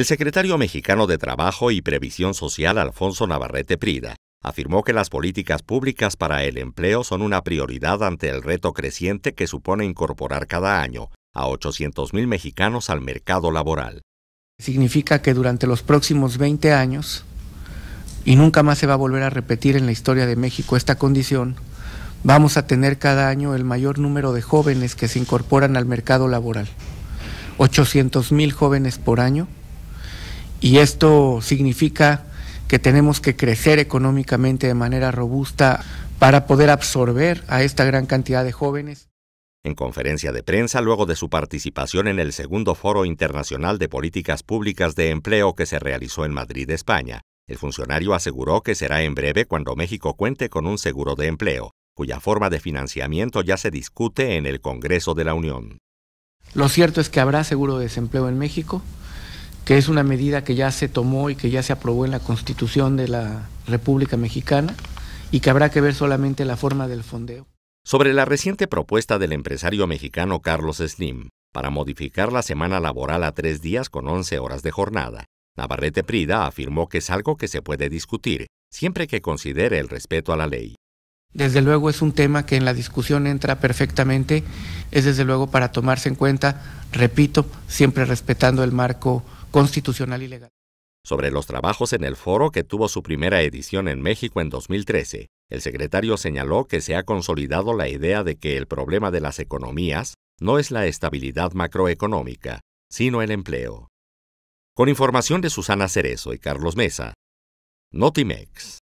El secretario mexicano de Trabajo y Previsión Social, Alfonso Navarrete Prida, afirmó que las políticas públicas para el empleo son una prioridad ante el reto creciente que supone incorporar cada año a mil mexicanos al mercado laboral. Significa que durante los próximos 20 años, y nunca más se va a volver a repetir en la historia de México esta condición, vamos a tener cada año el mayor número de jóvenes que se incorporan al mercado laboral. 800.000 jóvenes por año y esto significa que tenemos que crecer económicamente de manera robusta para poder absorber a esta gran cantidad de jóvenes. En conferencia de prensa, luego de su participación en el segundo Foro Internacional de Políticas Públicas de Empleo que se realizó en Madrid, España, el funcionario aseguró que será en breve cuando México cuente con un seguro de empleo, cuya forma de financiamiento ya se discute en el Congreso de la Unión. Lo cierto es que habrá seguro de desempleo en México, que es una medida que ya se tomó y que ya se aprobó en la Constitución de la República Mexicana y que habrá que ver solamente la forma del fondeo. Sobre la reciente propuesta del empresario mexicano Carlos Slim para modificar la semana laboral a tres días con 11 horas de jornada, Navarrete Prida afirmó que es algo que se puede discutir siempre que considere el respeto a la ley. Desde luego es un tema que en la discusión entra perfectamente, es desde luego para tomarse en cuenta, repito, siempre respetando el marco constitucional y legal. Sobre los trabajos en el foro que tuvo su primera edición en México en 2013, el secretario señaló que se ha consolidado la idea de que el problema de las economías no es la estabilidad macroeconómica, sino el empleo. Con información de Susana Cerezo y Carlos Mesa, Notimex.